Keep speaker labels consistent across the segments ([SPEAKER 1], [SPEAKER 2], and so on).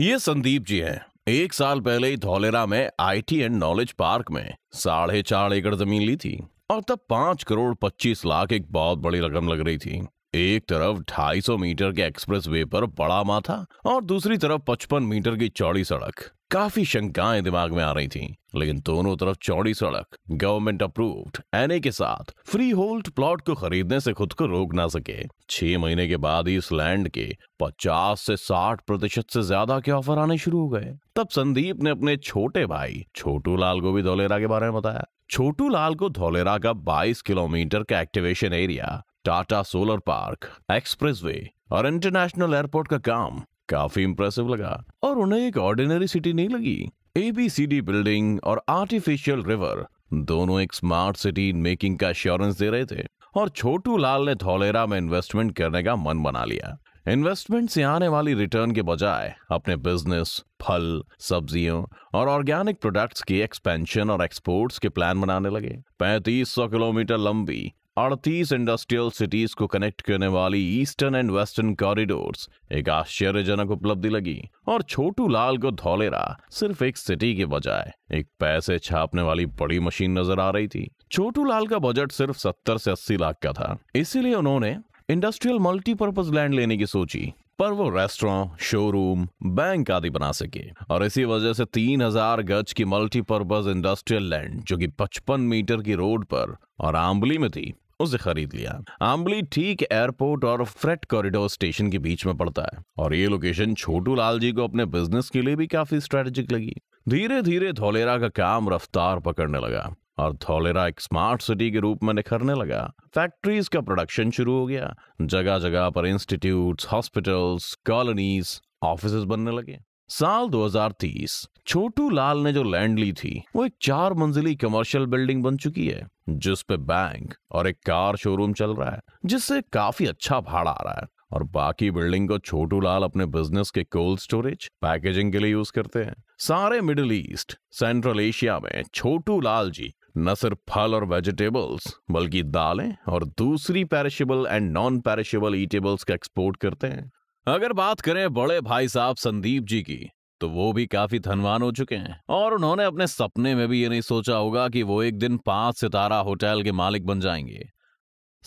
[SPEAKER 1] ये संदीप जी हैं एक साल पहले ही धौलेरा में आईटी एंड नॉलेज पार्क में साढ़े चार एकड़ जमीन ली थी और तब पांच करोड़ पच्चीस लाख एक बहुत बड़ी रकम लग रही थी एक तरफ 250 मीटर के एक्सप्रेस वे पर बड़ा माथा और दूसरी तरफ 55 मीटर की चौड़ी सड़क काफी शंकाएं दिमाग में आ रही थीं, लेकिन दोनों तरफ चौड़ी सड़क गवर्नमेंट अप्रूव्ड एनए के साथ फ्री होल्ड प्लॉट को खरीदने से खुद को रोक ना सके छह महीने के बाद इस लैंड के 50 से 60 प्रतिशत से ज्यादा के ऑफर आने शुरू हो गए तब संदीप ने अपने छोटे भाई छोटू लाल को भी धोलेरा के बारे में बताया छोटू लाल को धोलेरा का 22 किलोमीटर का activation area Tata solar park expressway और इंटरनेशनल एयरपोर्ट का काम काफी इंप्रेसिव लगा और उन्हें एक ऑर्डिनरी सिटी नहीं लगी एबीसीडी बिल्डिंग और आर्टिफिशियल रिवर दोनों एक स्मार्ट सिटी मेकिंग का एश्योरेंस दे रहे थे और छोटू लाल ने थोलेरा में इन्वेस्टमेंट करने का मन बना लिया इन्वेस्टमेंट से आने वाली रिटर्न के बजाय अपने बिजनेस फल सब्जियों और ऑर्गेनिक प्रोडक्ट्स की एक्सपेंशन और एक्सपोर्ट्स के प्लान बनाने लगे 3500 किलोमीटर लंबी अड़तीस इंडस्ट्रियल सिटीज को कनेक्ट करने वाली ईस्टर्न एंड वेस्टर्न कॉरिडोर एक आश्चर्यजनक उपलब्धि लगी और छोटू लाल को धौलेरा सिर्फ एक सिटी के बजाय एक पैसे छापने वाली बड़ी मशीन नजर आ रही थी छोटू लाल का बजट सिर्फ सत्तर से अस्सी लाख का था इसीलिए उन्होंने इंडस्ट्रियल मल्टीपर्पज लैंड लेने की सोची पर वो रेस्टोरेंट शोरूम बैंक आदि बना सके और इसी वजह से 3000 गज की मल्टीपर्पज इंडस्ट्रियल लैंड जो कि 55 मीटर की रोड पर और आंबली में थी उसे खरीद लिया आम्बली ठीक एयरपोर्ट और फ्रेट कॉरिडोर स्टेशन के बीच में पड़ता है और ये लोकेशन छोटू लाल जी को अपने बिजनेस के लिए भी काफी स्ट्रेटेजिक लगी धीरे धीरे धोलेरा का काम रफ्तार पकड़ने लगा और धोलेरा एक स्मार्ट सिटी के रूप में निखरने लगा फैक्ट्रीज का प्रोडक्शन शुरू हो गया जगह जगह पर इंस्टीट्यूट हॉस्पिटल्स कॉलोनीज ऑफिस बनने लगे साल 2030 छोटू लाल ने जो लैंड ली थी वो एक चार मंजिली कमर्शियल बिल्डिंग बन चुकी है जिस पे बैंक और एक कार शोरूम चल रहा है जिससे काफी अच्छा भाड़ा आ रहा है और बाकी बिल्डिंग को छोटू लाल अपने बिजनेस के कोल्ड स्टोरेज पैकेजिंग के लिए यूज करते हैं सारे मिडिल ईस्ट सेंट्रल एशिया में छोटू लाल जी न सिर्फ फल और वेजिटेबल्स बल्कि दालें और दूसरी perishable and non perishable eatables का एक्सपोर्ट करते हैं अगर बात करें बड़े भाई साहब संदीप जी की तो वो भी काफी धनवान हो चुके हैं और उन्होंने अपने सपने में भी ये नहीं सोचा होगा कि वो एक दिन पांच सितारा होटल के मालिक बन जाएंगे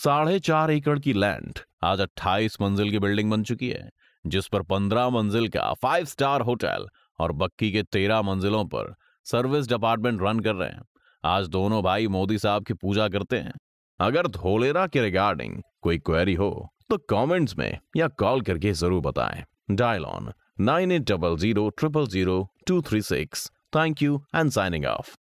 [SPEAKER 1] साढ़े चार एकड़ की लैंड आज अट्ठाईस मंजिल की बिल्डिंग बन चुकी है जिस पर पंद्रह मंजिल का फाइव स्टार होटल और बक्की के तेरह मंजिलों पर सर्विस डिपार्टमेंट रन कर रहे हैं आज दोनों भाई मोदी साहब की पूजा करते हैं अगर धोलेरा के रिगार्डिंग कोई क्वेरी हो तो कमेंट्स में या कॉल करके जरूर बताएं dial on nine eight double zero triple zero two three six thank you and signing of